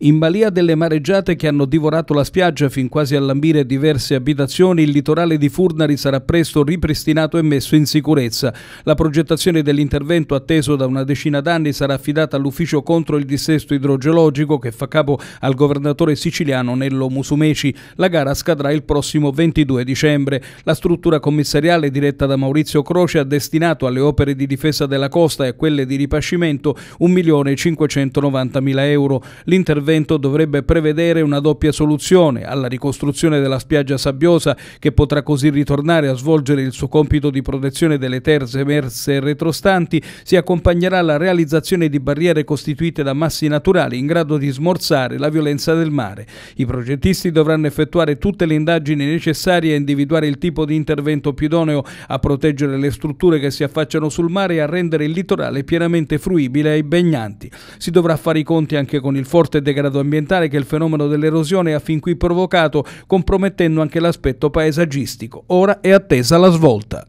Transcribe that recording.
In balia delle mareggiate che hanno divorato la spiaggia fin quasi a lambire diverse abitazioni, il litorale di Furnari sarà presto ripristinato e messo in sicurezza. La progettazione dell'intervento atteso da una decina d'anni sarà affidata all'ufficio contro il dissesto idrogeologico che fa capo al governatore siciliano Nello Musumeci. La gara scadrà il prossimo 22 dicembre. La struttura commissariale diretta da Maurizio Croce ha destinato alle opere di difesa della costa e a quelle di ripascimento 1.590.000 euro. L'intervento intervento dovrebbe prevedere una doppia soluzione alla ricostruzione della spiaggia sabbiosa che potrà così ritornare a svolgere il suo compito di protezione delle terze emerse retrostanti, si accompagnerà la realizzazione di barriere costituite da massi naturali in grado di smorzare la violenza del mare. I progettisti dovranno effettuare tutte le indagini necessarie a individuare il tipo di intervento più idoneo a proteggere le strutture che si affacciano sul mare e a rendere il litorale pienamente fruibile ai bagnanti. Si dovrà fare i conti anche con il forte decadimento degrado ambientale che il fenomeno dell'erosione ha fin qui provocato, compromettendo anche l'aspetto paesaggistico. Ora è attesa la svolta.